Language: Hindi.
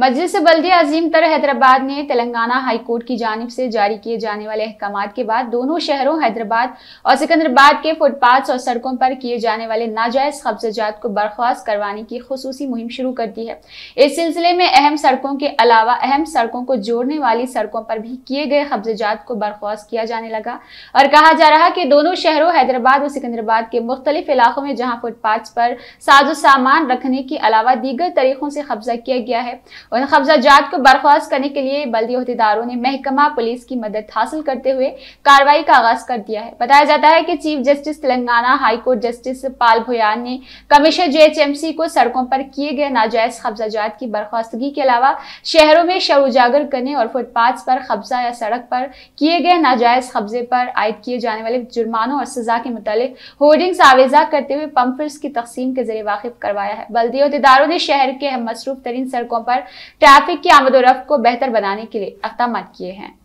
मजलिस बल्दी अजीम तर हैदराबाद ने तेलंगाना हाईकोर्ट की जानब से जारी किए जाने वाले अहकाम के बाद दोनों शहरों हैदराबाद और सिकंदराबाद के फुटपाथ और सड़कों पर किए जाने वाले नाजायज कब्जाजात को बर्खास्त करवाने की खसूसी मुहिम शुरू कर दी है इस सिलसिले में अहम सड़कों के अलावा अहम सड़कों को जोड़ने वाली सड़कों पर भी किए गए कब्जाजात को बर्खास्त किया जाने लगा और कहा जा रहा कि दोनों शहरों हैदराबाद और सिकंदराबाद के मुख्तलिफ इलाकों में जहाँ फुटपाथ पर साजो सामान रखने के अलावा दीगर तरीकों से कब्जा किया गया है उन जात को बर्खास्त करने के लिए बल्दी अहदेदारों ने महकमा पुलिस की मदद हासिल करते हुए कार्रवाई का आगाज कर दिया है बताया जाता है कि chief justice Telangana high court justice Pal Bhuyan ने कमिश्नर सी को सड़कों पर किए गए नाजायज जात की बर्खास्तगी के अलावा शहरों में शर उजागर करने और फुटपाथ पर कब्जा या सड़क पर किए गए नाजायज कब्जे पर आयद किए जाने वाले जुर्मानों और सजा के मुतालिक होर्डिंग्स आवेजा करते हुए पम्पर्स की तकसीम के जरिए वाकिफ करवाया है बल्दी अहदेदारों ने शहर के मसरूफ तरीन सड़कों पर ट्रैफिक की आमदोरफ को बेहतर बनाने के लिए अकदाम किए हैं